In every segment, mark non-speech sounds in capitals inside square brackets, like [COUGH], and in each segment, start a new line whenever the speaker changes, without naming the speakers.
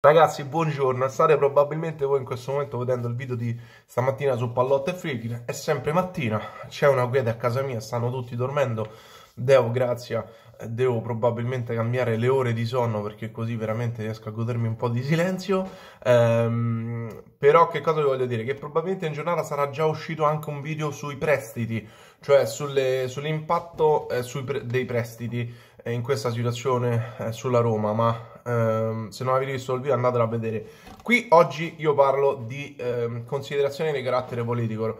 Ragazzi buongiorno, state probabilmente voi in questo momento vedendo il video di stamattina su Pallotte e Frigile, è sempre mattina, c'è una quiete a casa mia, stanno tutti dormendo, devo grazie, devo probabilmente cambiare le ore di sonno perché così veramente riesco a godermi un po' di silenzio, ehm, però che cosa vi voglio dire? Che probabilmente in giornata sarà già uscito anche un video sui prestiti, cioè sull'impatto eh, sui pre dei prestiti eh, in questa situazione eh, sulla Roma, ma ehm, se non avete visto il video andatelo a vedere. Qui oggi io parlo di ehm, considerazioni di carattere politico,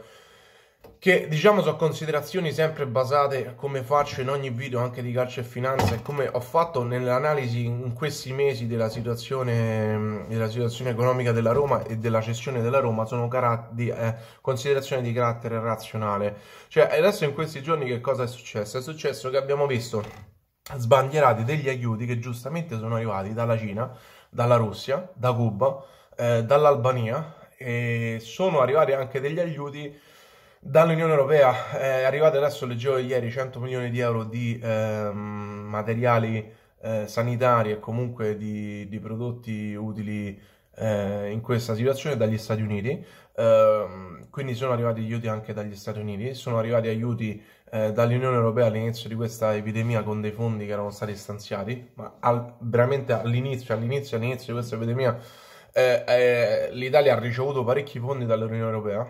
che diciamo sono considerazioni sempre basate come faccio in ogni video anche di calcio e finanza e come ho fatto nell'analisi in questi mesi della situazione, della situazione, economica della Roma e della cessione della Roma sono di, eh, considerazioni di carattere razionale cioè adesso in questi giorni che cosa è successo? è successo che abbiamo visto sbandierati degli aiuti che giustamente sono arrivati dalla Cina, dalla Russia, da Cuba, eh, dall'Albania e sono arrivati anche degli aiuti dall'Unione Europea. Eh, arrivato adesso, leggevo ieri, 100 milioni di euro di eh, materiali eh, sanitari e comunque di, di prodotti utili eh, in questa situazione dagli Stati Uniti. Ehm, quindi sono arrivati aiuti anche dagli Stati Uniti, sono arrivati aiuti eh, dall'Unione Europea all'inizio di questa epidemia con dei fondi che erano stati stanziati, ma al, veramente all'inizio, all'inizio, all'inizio di questa epidemia eh, eh, l'Italia ha ricevuto parecchi fondi dall'Unione Europea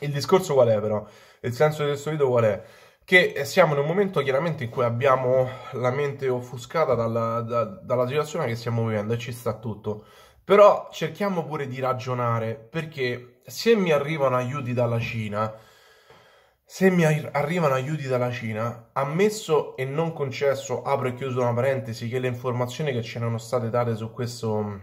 il discorso qual è però? Il senso di questo video qual è? Che siamo in un momento chiaramente in cui abbiamo la mente offuscata dalla, da, dalla situazione che stiamo vivendo e ci sta tutto. Però cerchiamo pure di ragionare perché se mi arrivano aiuti dalla Cina, se mi arrivano aiuti dalla Cina, ammesso e non concesso, apro e chiuso una parentesi, che le informazioni che ci erano state date su, questo,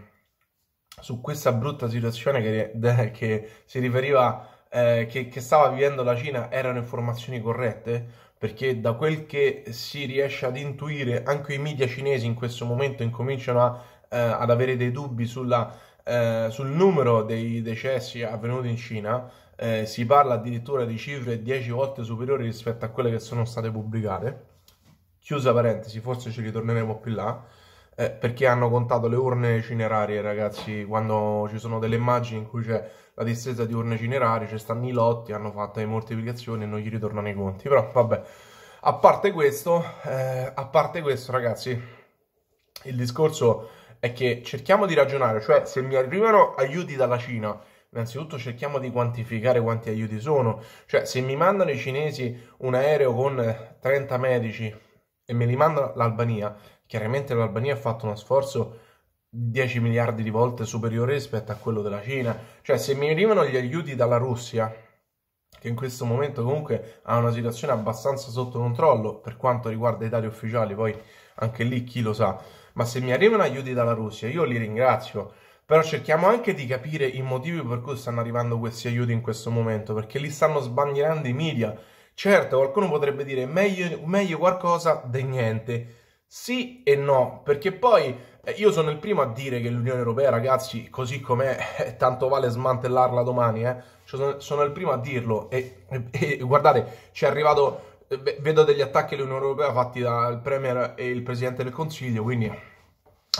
su questa brutta situazione che, che si riferiva a eh, che, che stava vivendo la Cina erano informazioni corrette? Perché da quel che si riesce ad intuire, anche i media cinesi in questo momento incominciano a eh, ad avere dei dubbi sulla, eh, sul numero dei decessi avvenuti in Cina. Eh, si parla addirittura di cifre 10 volte superiori rispetto a quelle che sono state pubblicate. Chiusa parentesi, forse ci ritorneremo più là. Eh, perché hanno contato le urne cinerarie, ragazzi, quando ci sono delle immagini in cui c'è la distesa di urne cinerarie, ci stanno i lotti, hanno fatto le moltiplicazioni e non gli ritornano i conti, però vabbè, a parte questo, eh, a parte questo ragazzi, il discorso è che cerchiamo di ragionare, cioè se mi arrivano aiuti dalla Cina, innanzitutto cerchiamo di quantificare quanti aiuti sono, cioè se mi mandano i cinesi un aereo con 30 medici e me li manda l'Albania, chiaramente l'Albania ha fatto uno sforzo 10 miliardi di volte superiore rispetto a quello della Cina. Cioè, se mi arrivano gli aiuti dalla Russia, che in questo momento comunque ha una situazione abbastanza sotto controllo per quanto riguarda i dati ufficiali, poi anche lì chi lo sa, ma se mi arrivano aiuti dalla Russia, io li ringrazio. Però cerchiamo anche di capire i motivi per cui stanno arrivando questi aiuti in questo momento, perché li stanno sbandierando i media. Certo, qualcuno potrebbe dire meglio, meglio qualcosa di niente, sì e no, perché poi eh, io sono il primo a dire che l'Unione Europea, ragazzi, così com'è, [LAUGHS] eh, tanto vale smantellarla domani, eh? sono, sono, il primo a dirlo e, e, e guardate, ci è arrivato eh, vedo degli attacchi all'Unione Europea fatti dal Premier e il Presidente del Consiglio, quindi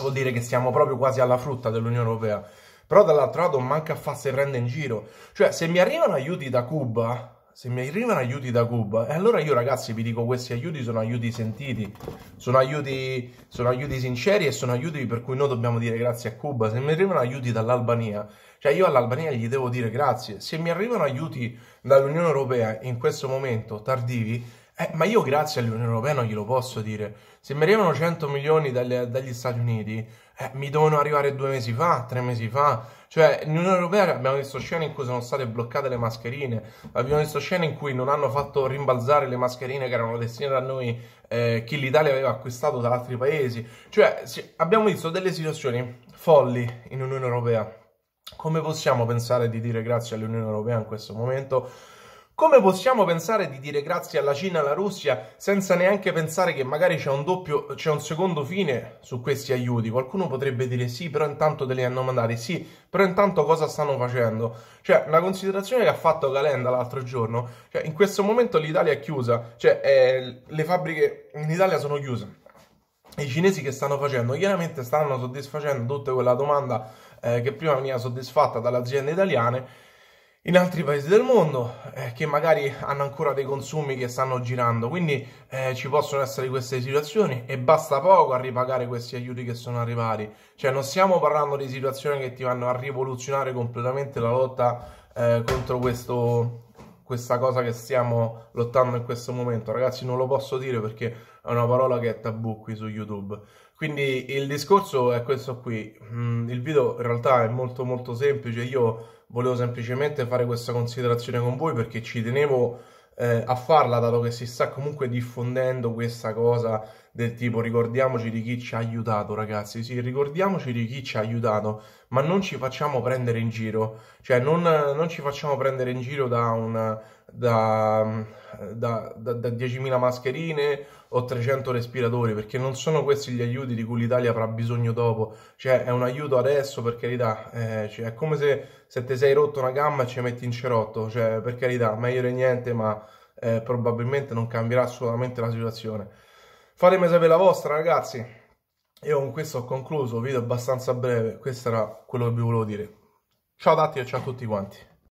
vuol dire che siamo proprio quasi alla frutta dell'Unione Europea. Però dall'altro lato manca a farsi prendere in giro. Cioè, se mi arrivano aiuti da Cuba, se mi arrivano aiuti da Cuba, e eh, allora io ragazzi vi dico questi aiuti sono aiuti sentiti, sono aiuti, sono aiuti sinceri e sono aiuti per cui noi dobbiamo dire grazie a Cuba. Se mi arrivano aiuti dall'Albania, cioè io all'Albania gli devo dire grazie. Se mi arrivano aiuti dall'Unione Europea in questo momento tardivi, eh, ma io grazie all'Unione Europea non glielo posso dire. Se mi arrivano 100 milioni dalle, dagli Stati Uniti, eh, mi dovevano arrivare due mesi fa, tre mesi fa. Cioè, in Europea abbiamo visto scene in cui sono state bloccate le mascherine, abbiamo visto scene in cui non hanno fatto rimbalzare le mascherine che erano destinate a noi, eh, che l'Italia aveva acquistato da altri paesi. Cioè, sì, abbiamo visto delle situazioni folli in Unione Europea. Come possiamo pensare di dire grazie all'Unione Europea in questo momento? Come possiamo pensare di dire grazie alla Cina e alla Russia senza neanche pensare che magari c'è un doppio, c'è un secondo fine su questi aiuti? Qualcuno potrebbe dire sì, però intanto te li hanno mandati, sì, però intanto cosa stanno facendo? Cioè, una considerazione che ha fatto Calenda l'altro giorno, cioè in questo momento l'Italia è chiusa, cioè eh, le fabbriche in Italia sono chiuse. I cinesi che stanno facendo? Chiaramente stanno soddisfacendo tutta quella domanda eh, che prima veniva soddisfatta dalle aziende italiane in altri paesi del mondo eh, che magari hanno ancora dei consumi che stanno girando, quindi eh, ci possono essere queste situazioni e basta poco a ripagare questi aiuti che sono arrivati. Cioè non stiamo parlando di situazioni che ti vanno a rivoluzionare completamente la lotta eh, contro questo, questa cosa che stiamo lottando in questo momento. Ragazzi non lo posso dire perché è una parola che è tabù qui su YouTube. Quindi il discorso è questo qui, mm, il video in realtà è molto molto semplice, io volevo semplicemente fare questa considerazione con voi perché ci tenevo eh, a farla dato che si sta comunque diffondendo questa cosa del tipo ricordiamoci di chi ci ha aiutato ragazzi, sì ricordiamoci di chi ci ha aiutato, ma non ci facciamo prendere in giro, cioè non, non ci facciamo prendere in giro da, un, da, da, da, da 10.000 mascherine o 300 respiratori, perché non sono questi gli aiuti di cui l'Italia avrà bisogno dopo, cioè è un aiuto adesso per carità, eh, cioè, è come se, se ti sei rotto una gamba e ci metti in cerotto, cioè per carità, meglio di niente, ma... Eh, probabilmente non cambierà assolutamente la situazione. Fatemi sapere la vostra, ragazzi. Io con questo ho concluso, video abbastanza breve, questo era quello che vi volevo dire. Ciao a tutti e ciao a tutti quanti.